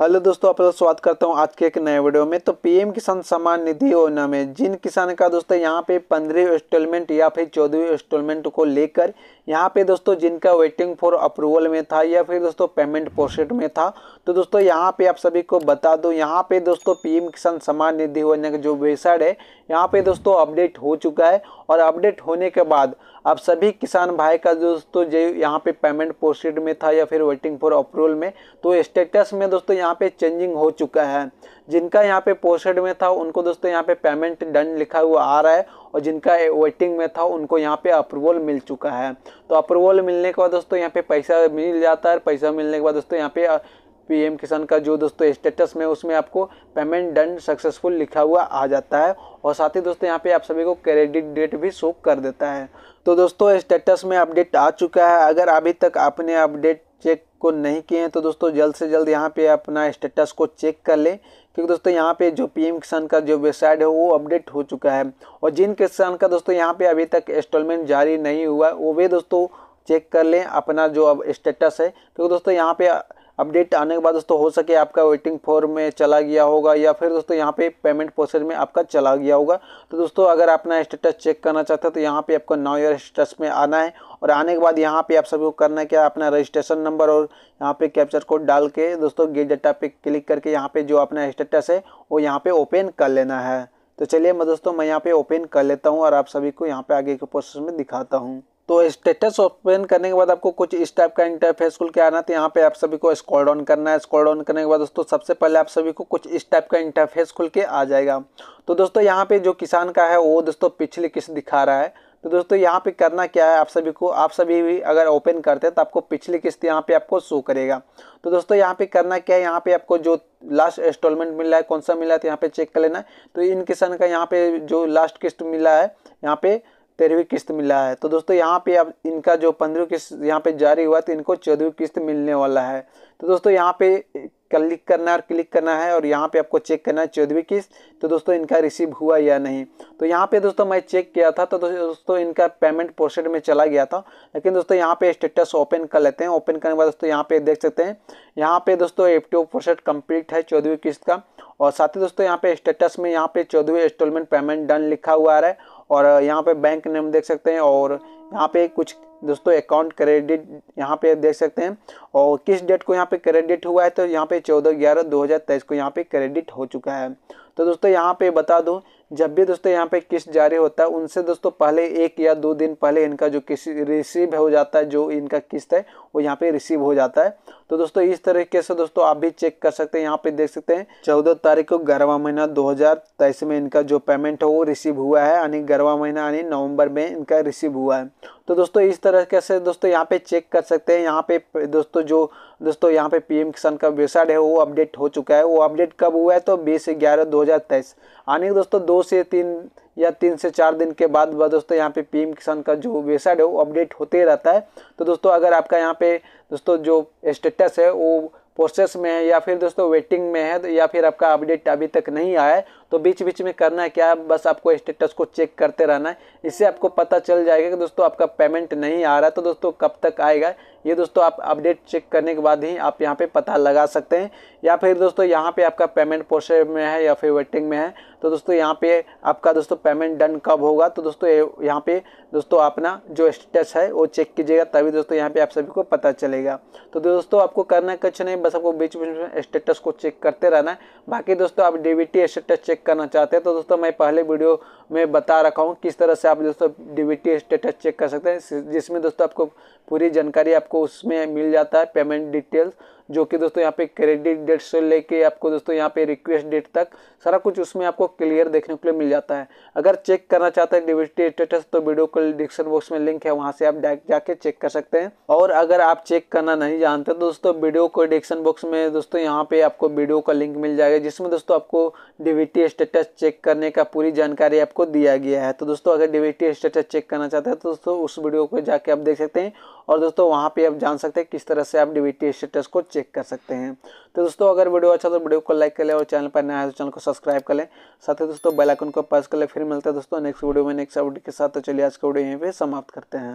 hello दोस्तों आप स्वागत करता हूं आज के एक नए वीडियो में तो पीएम किसान सम्मान निधि योजना में जिन किसान का दोस्तों यहां पे पंद्रह इंस्टॉलमेंट या फिर चौदहवीं इंस्टॉलमेंट को लेकर यहां पे दोस्तों जिनका वेटिंग फॉर अप्रूवल में था या फिर दोस्तों पेमेंट प्रोसेस में था तो दोस्तों यहाँ पे आप सभी को बता दूँ यहाँ पे दोस्तों पीएम किसान सम्मान निधि योजना का जो वेबसाइट है यहाँ पे दोस्तों अपडेट हो चुका है और अपडेट होने के बाद आप सभी किसान भाई का दोस्तों जो यहाँ पे पेमेंट प्रोसीड में था या फिर वेटिंग फॉर अप्रूवल में तो स्टेटस में दोस्तों यहाँ पे चेंजिंग हो चुका है जिनका यहाँ पे पोस्टेड में था उनको दोस्तों यहाँ पे पेमेंट डन लिखा हुआ आ रहा है और जिनका वेटिंग में था उनको यहाँ पे अप्रूवल मिल चुका है तो अप्रूवल मिलने के बाद दोस्तों यहाँ पे पैसा मिल जाता है पैसा मिलने के बाद दोस्तों यहाँ पे पीएम किसान का जो दोस्तों स्टेटस में उसमें आपको पेमेंट डन सक्सेसफुल लिखा हुआ आ जाता है और साथ ही दोस्तों यहाँ पे आप सभी को क्रेडिट डेट भी शो कर देता है तो दोस्तों स्टेटस में अपडेट आ चुका है अगर अभी तक आपने अपडेट चेक को नहीं किए हैं तो दोस्तों जल्द से जल्द यहाँ पे अपना स्टेटस को चेक कर लें क्योंकि दोस्तों यहाँ पे जो पीएम किसान का जो वेबसाइट है वो अपडेट हो चुका है और जिन किसान का दोस्तों यहाँ पे अभी तक इंस्टॉलमेंट जारी नहीं हुआ वो भी दोस्तों चेक कर लें अपना जो अब स्टेटस है क्योंकि दोस्तों यहाँ पे अपडेट आने के बाद दोस्तों हो सके आपका वेटिंग फॉर में चला गया होगा या फिर दोस्तों यहाँ पे पेमेंट प्रोसेस में आपका चला गया होगा तो दोस्तों अगर अपना स्टेटस चेक करना चाहते हैं तो यहाँ पे आपको नाउ योर स्टेटस में आना है और आने के बाद यहाँ पे आप सभी को करना है क्या अपना रजिस्ट्रेशन नंबर और यहाँ पे कैप्चर कोड डाल के दोस्तों गेट डाटा पे क्लिक करके यहाँ पे जो अपना स्टेटस है वो यहाँ पे ओपन कर लेना है तो चलिए मैं दोस्तों मैं यहाँ पे ओपन कर लेता हूँ और आप सभी को यहाँ पे आगे के प्रोसेस में दिखाता हूँ तो स्टेटस ओपन करने के बाद आपको कुछ इस टाइप का इंटरफेस खुल के आना तो यहाँ पे आप सभी को स्कॉल डाउन करना है स्कॉल डाउन करने के बाद दोस्तों सबसे पहले आप सभी को कुछ इस टाइप का इंटरफेस खुल के आ जाएगा तो दोस्तों यहाँ पे जो किसान का है वो दोस्तों पिछली किस्त दिखा रहा है तो दोस्तों यहाँ पे करना क्या है आप सभी को आप सभी भी अगर ओपन करते हैं तो आपको पिछली किस्त यहाँ पे आपको शो करेगा तो दोस्तों यहाँ पे करना क्या है यहाँ पे आपको जो लास्ट इंस्टॉलमेंट मिला है कौन सा मिला है तो यहाँ पे चेक कर लेना है तो इन किसान का यहाँ पे जो लास्ट किस्त मिला है यहाँ पे तेरहवीं किस्त मिला है तो दोस्तों यहाँ पे अब इनका जो पंद्रहवीं किस्त यहाँ पे जारी हुआ तो इनको चौदहवीं किस्त मिलने वाला है तो दोस्तों यहाँ पे क्लिक करना है और क्लिक करना है और यहाँ पे आपको चेक करना है चौदहवीं किस्त तो दोस्तों इनका रिसीव हुआ या नहीं तो यहाँ पे दोस्तों मैं चेक किया था तो दोस्तों इनका पेमेंट प्रोसेड में चला गया था लेकिन दोस्तों यहाँ पे स्टेटस ओपन कर लेते हैं ओपन करने के बाद दोस्तों यहाँ पे देख सकते हैं यहाँ पे दोस्तों एफ टी प्रोसेड कम्प्लीट है चौदहवीं किस्त का और साथ ही दोस्तों यहाँ पे स्टेटस में यहाँ पे चौदहवीं इंस्टॉलमेंट पेमेंट डन लिखा हुआ आ रहा है और यहाँ पे बैंक नेम देख सकते हैं और यहाँ पे कुछ दोस्तों अकाउंट क्रेडिट यहाँ पे देख सकते हैं और किस डेट को यहाँ पे क्रेडिट हुआ है तो यहाँ पे चौदह ग्यारह दो हज़ार तेईस को यहाँ पे क्रेडिट हो चुका है तो दोस्तों यहाँ पे बता दूँ जब भी दोस्तों यहाँ पे किस्त जारी होता है उनसे दोस्तों पहले एक या दो दिन पहले इनका जो किस रिसीव हो जाता है जो इनका किस्त है वो यहाँ पे रिसीव हो जाता है तो दोस्तों इस तरीके से दोस्तों आप भी चेक कर सकते हैं यहाँ पे देख सकते हैं चौदह तारीख को ग्यारहवा महीना दो हज़ार तेईस में इनका जो पेमेंट है वो रिसीव हुआ है यानी ग्यारहवा महीना यानी नवंबर में इनका रिसीव हुआ है तो दोस्तों इस तरह कैसे दोस्तों यहाँ पे चेक कर सकते हैं यहाँ पे दोस्तों जो दोस्तों यहाँ पे पीएम किसान का वेबसाइट है वो अपडेट हो चुका है वो अपडेट कब हुआ है तो बीस ग्यारह दो हज़ार तेईस यानी दोस्तों दो से तीन या तीन से चार दिन के बाद दोस्तों यहाँ पे पीएम किसान का जो वेबसाइट है वो अपडेट होते रहता है तो दोस्तों अगर आपका यहाँ पे दोस्तों जो स्टेटस है वो प्रोसेस में है या फिर दोस्तों वेटिंग में है तो या फिर आपका अपडेट अभी तक नहीं आया है तो बीच बीच में करना है क्या बस आपको स्टेटस को चेक करते रहना है इससे आपको पता चल जाएगा कि दोस्तों आपका पेमेंट नहीं आ रहा है तो दोस्तों कब तक आएगा ये दोस्तों आप अपडेट चेक करने के बाद ही आप यहाँ पे पता लगा सकते हैं या फिर दोस्तों यहाँ पे आपका पेमेंट प्रोसेस में है या फिर वेटिंग में है तो दोस्तों यहाँ पे आपका दोस्तों पेमेंट डन कब होगा तो दोस्तों यहाँ पे दोस्तों अपना जो स्टेटस है वो चेक कीजिएगा तभी दोस्तों यहाँ पे आप सभी को पता चलेगा तो दोस्तों आपको करना कुछ नहीं बस आपको बीच बीच में स्टेटस को चेक करते रहना है बाकी दोस्तों आप डीबीटी स्टेटस चेक करना चाहते हैं तो दोस्तों मैं पहले वीडियो में बता रखा हूँ किस तरह से आप दोस्तों डीबीटी स्टेटस चेक कर सकते हैं जिसमें दोस्तों आपको पूरी जानकारी आपको आपको उसमें मिल जाता है पेमेंट डिटेल्स जो कि दोस्तों यहाँ पे क्रेडिट डेट से लेके आपको दोस्तों यहाँ पे रिक्वेस्ट डेट तक सारा कुछ उसमें आपको क्लियर देखने के लिए मिल जाता है अगर चेक करना चाहते हैं डिविटी स्टेटस तो वीडियो को डिस्क्रिप्शन बॉक्स में लिंक है वहाँ से आप डायरेक्ट जाके चेक कर सकते हैं और अगर आप चेक करना नहीं जानते दोस्तों वीडियो को डिस्क्रिप्शन बॉक्स में दोस्तों यहाँ पे आपको वीडियो का लिंक मिल जाएगा जिसमें दोस्तों आपको डिविटी स्टेटस चेक करने का पूरी जानकारी आपको दिया गया है तो दोस्तों अगर डिविटी स्टेटस चेक करना चाहते हैं तो दोस्तों उस वीडियो को जाके आप देख सकते हैं और दोस्तों वहाँ पे आप जान सकते हैं किस तरह से आप डिविटी स्टेटस को चेक कर सकते हैं तो दोस्तों अगर वीडियो अच्छा तो वीडियो को लाइक कर ले और चैनल पर नया है तो चैनल को सब्सक्राइब कर लें साथ ही दोस्तों बेलाइकन को प्रेस कर ले फिर मिलते हैं दोस्तों नेक्स्ट वीडियो में नेक्स्ट अपडेट के साथ तो चलिए आज का वीडियो यहीं पर समाप्त करते हैं